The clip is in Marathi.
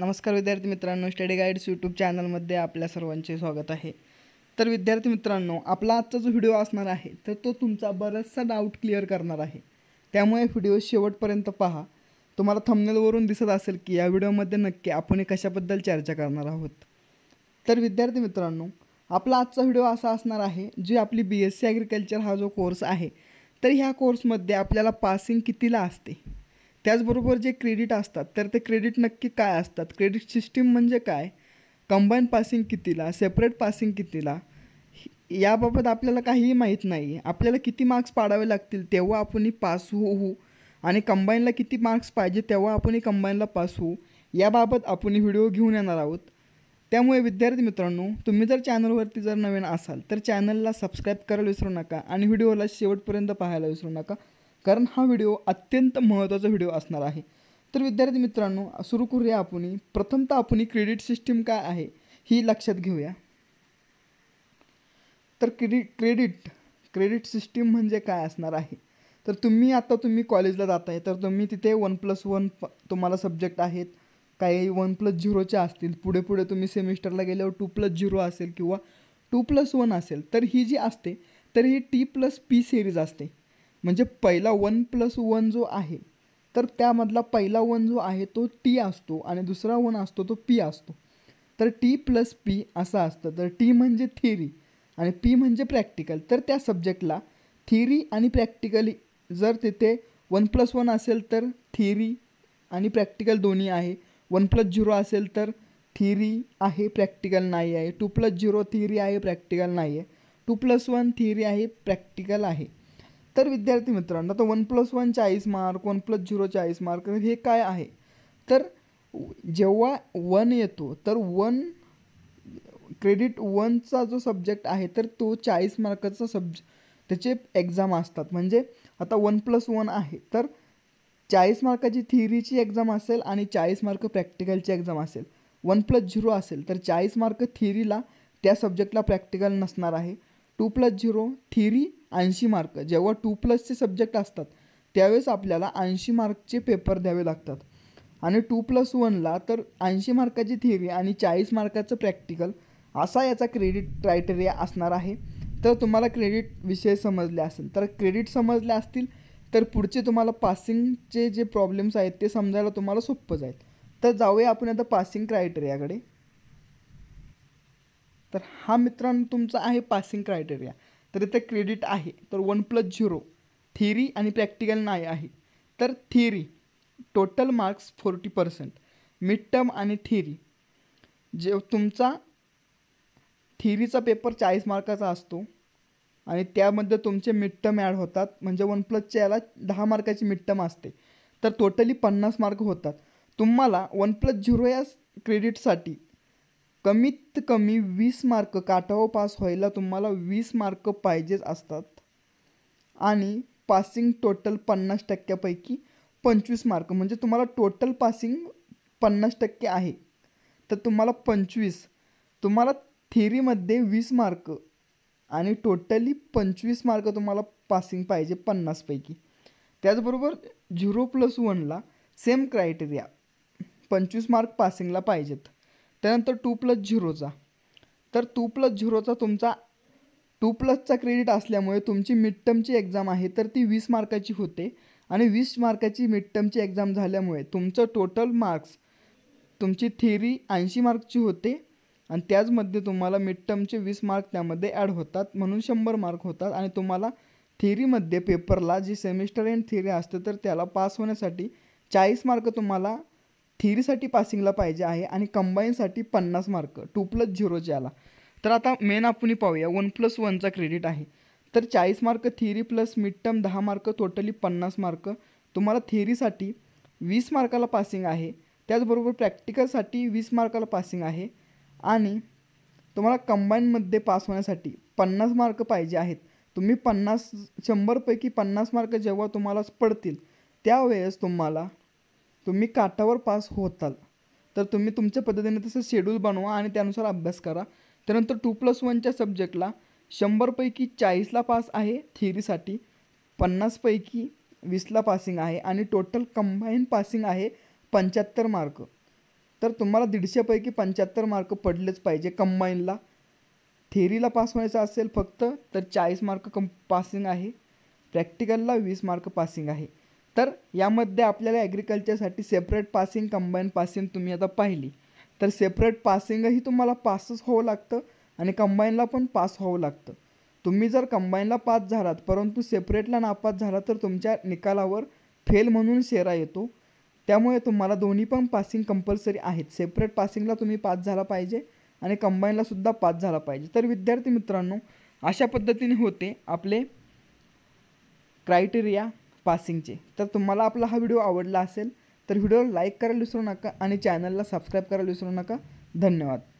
नमस्कार विद्यार्थी मित्रांनो स्टडी गाईड्स यूट्यूब चॅनलमध्ये आपल्या सर्वांचे स्वागत आहे तर विद्यार्थी मित्रांनो आपला आजचा जो व्हिडिओ असणार आहे तर तो तुमचा बराचसा डाऊट क्लिअर करणार आहे त्यामुळे व्हिडिओ शेवटपर्यंत पहा तुम्हाला थंबनेलवरून दिसत असेल की या व्हिडिओमध्ये नक्की आपण कशाबद्दल चर्चा करणार आहोत तर विद्यार्थी मित्रांनो आपला आजचा व्हिडिओ असा असणार आहे जी आपली बी एस सी ॲग्रिकल्चर हा जो कोर्स आहे तर ह्या कोर्समध्ये आपल्याला पासिंग कितीला असते त्याचबरोबर जे क्रेडिट असतात तर ते क्रेडिट नक्की काय असतात क्रेडिट सिस्टीम म्हणजे काय कंबाईन पासिंग कितीला सेपरेट पासिंग कितीला याबाबत आपल्याला काहीही माहीत नाही आपल्याला किती मार्क्स पाडावे लागतील तेव्हा आपण पास होऊ आणि कंबाईनला किती मार्क्स पाहिजे तेव्हा आपण कंबाईनला पास होऊ याबाबत आपण व्हिडिओ घेऊन येणार आहोत त्यामुळे विद्यार्थी मित्रांनो तुम्ही जर चॅनलवरती जर नवीन असाल तर चॅनलला सबस्क्राईब करायला विसरू नका आणि व्हिडिओला शेवटपर्यंत पाहायला विसरू नका कारण हा व्हिडिओ अत्यंत महत्त्वाचा व्हिडिओ असणार आहे तर विद्यार्थी मित्रांनो सुरू करूया आपण प्रथमतः आपण क्रेडिट सिस्टीम काय आहे ही लक्षात घेऊया तर क्रेडिट क्रेडिट क्रेडिट सिस्टीम म्हणजे काय असणार आहे तर तुम्ही आता तुम्ही कॉलेजला जात आहे तर तुम्ही तिथे वन प्लस वन तुम्हाला सब्जेक्ट आहेत काही वन प्लस झिरोच्या असतील पुढे पुढे तुम्ही सेमिस्टरला गेल्यावर टू प्लस झिरो असेल किंवा टू प्लस वन असेल तर ही जी असते तर ही टी प्लस पी सिरीज असते म्हणजे पहिला वन प्लस वन जो आहे तर त्यामधला पहिला वन जो आहे तो टी असतो आणि दुसरा वन असतो तो पी असतो तर टी प्लस पी असं असतं तर टी म्हणजे थिरी आणि पी म्हणजे प्रॅक्टिकल तर त्या सब्जेक्टला थिरी आणि प्रॅक्टिकली जर तिथे वन प्लस वन असेल तर थिरी आणि प्रॅक्टिकल दोन्ही आहे वन प्लस झिरो असेल तर थिरी आहे प्रॅक्टिकल नाही आहे टू प्लस झिरो थिरी आहे प्रॅक्टिकल नाही आहे टू प्लस वन थिअरी आहे प्रॅक्टिकल आहे तर विद्यार्थी मित्रांनो तर वन प्लस वन चाळीस मार्क वन प्लस झिरो चाळीस मार्क हे काय आहे तर जेव्हा वन येतो तर वन क्रेडिट वनचा जो सब्जेक्ट आहे तर तो चाळीस मार्काचा सब्ज त्याचे एक्झाम असतात म्हणजे आता वन प्लस वन आहे तर चाळीस मार्काची थिअरीची एक्झाम असेल आणि चाळीस मार्क प्रॅक्टिकलची एक्झाम असेल वन प्लस झिरो असेल तर चाळीस मार्क थिअरीला त्या सब्जेक्टला प्रॅक्टिकल नसणार आहे टू प्लस झिरो थिअरी ऐंशी मार्क जेव्हा टू प्लसचे सब्जेक्ट असतात त्यावेळेस आपल्याला ऐंशी मार्कचे पेपर द्यावे लागतात आणि टू प्लस वनला तर ऐंशी मार्काची थिअरी आणि चाळीस मार्काचं प्रॅक्टिकल असा याचा क्रेडिट क्रायटेरिया असणार आहे तर तुम्हाला क्रेडिट विषय समजले असेल तर क्रेडिट समजले असतील तर पुढचे तुम्हाला पासिंगचे जे प्रॉब्लेम्स आहेत ते समजायला तुम्हाला सोपं जाईल तर जाऊया आपण आता पासिंग क्रायटेरियाकडे तर हा मित्रांनो तुमचा आहे पासिंग क्रायटेरिया तर इथे क्रेडिट आहे तर वन प्लस झिरो थिअरी आणि प्रॅक्टिकल नाही आहे तर theory total marks forty percent mid term आणि थिअरी जे तुमचा थिअरीचा पेपर चाळीस मार्काचा असतो आणि त्यामध्ये तुमचे मिड टर्म ॲड होतात म्हणजे वन प्लसच्या याला दहा मार्काची मिड टर्म असते तर टोटली पन्नास मार्क होतात तुम्हाला वन प्लस झिरो या क्रेडिटसाठी कमीत कमी वीस मार्क काठावर पास व्हायला तुम्हाला वीस मार्क पाहिजेच असतात आणि पासिंग टोटल पन्नास टक्क्यापैकी पंचवीस मार्क म्हणजे तुम्हाला टोटल पासिंग पन्नास टक्के आहे तर तुम्हाला पंचवीस तुम्हाला थेरीमध्ये वीस मार्क आणि टोटली पंचवीस मार्क तुम्हाला पासिंग पाहिजे पन्नासपैकी त्याचबरोबर झिरो प्लस वनला सेम क्रायटेरिया पंचवीस मार्क पासिंगला पाहिजेत त्यानंतर टू प्लस झिरोचा तर टू प्लस झिरोचा तुमचा टू प्लसचा क्रेडिट असल्यामुळे तुमची मिडटर्मची एक्झाम आहे तर ती वीस मार्काची होते आणि वीस मार्काची मिडटर्मची एक्झाम झाल्यामुळे तुमचं टोटल मार्क्स तुमची थेरी ऐंशी मार्कची होते आणि त्याचमध्ये तुम्हाला मिडटर्मचे वीस मार्क त्यामध्ये ॲड होतात म्हणून शंभर मार्क होतात आणि तुम्हाला थेरीमध्ये पेपरला जी सेमिस्टर एंड थिअरी असते तर त्याला पास होण्यासाठी चाळीस मार्क तुम्हाला थिरीसाठी पासिंगला पाहिजे आहे आणि कंबाईनसाठी पन्नास मार्क टू प्लस झिरो आला तर आता मेन आपण पाहूया वन प्लस वनचा क्रेडिट आहे तर चाळीस mark theory plus mid term दहा मार्क टोटली पन्नास मार्क तुम्हाला थेरीसाठी वीस मार्काला पासिंग आहे त्याचबरोबर प्रॅक्टिकलसाठी वीस मार्काला पासिंग आहे आणि तुम्हाला कंबाईनमध्ये पास होण्यासाठी पन्नास मार्क पाहिजे आहेत तुम्ही पन्नास शंभरपैकी पन्नास मार्क जेव्हा तुम्हाला पडतील त्यावेळेस तुम्हाला तुम्ही काठावर पास होताल तर तुम्ही तुमच्या पद्धतीने तसं शेड्यूल बनवा आणि त्यानुसार अभ्यास करा त्यानंतर टू प्लस वनच्या सब्जेक्टला शंभरपैकी चाळीसला पास आहे थिअरीसाठी पन्नासपैकी वीसला पासिंग आहे आणि टोटल कंबाईन पासिंग आहे पंच्याहत्तर मार्क तर तुम्हाला दीडशेपैकी पंच्याहत्तर मार्क पडलेच पाहिजे कंबाईनला थेरीला पास व्हायचा असेल फक्त तर चाळीस मार्क कं पासिंग आहे प्रॅक्टिकलला वीस मार्क पासिंग आहे तर यामध्ये आपल्याला ॲग्रिकल्चरसाठी सेपरेट पासिंग कंबाईन पासिंग तुम्ही आता पाहिली तर सेपरेट पासिंगही तुम्हाला पासच होवं लागतं आणि कंबाईनला पण पास होवं लागतं तुम्ही जर कंबाईनला पास झालात परंतु सेपरेटला नापास झाला तर तुमच्या निकालावर फेल म्हणून शेरा येतो त्यामुळे तुम्हाला दोन्ही पण पासिंग कंपल्सरी आहेत सेपरेट पासिंगला तुम्ही पास झाला पाहिजे आणि कंबाईनलासुद्धा पास झाला पाहिजे तर विद्यार्थी मित्रांनो अशा पद्धतीने होते आपले क्रायटेरिया पासिंगचे तर तुम्हाला आपला हा व्हिडिओ आवडला असेल तर व्हिडिओला लाईक करायला विसरू नका आणि चॅनलला सबस्क्राईब करायला विसरू नका धन्यवाद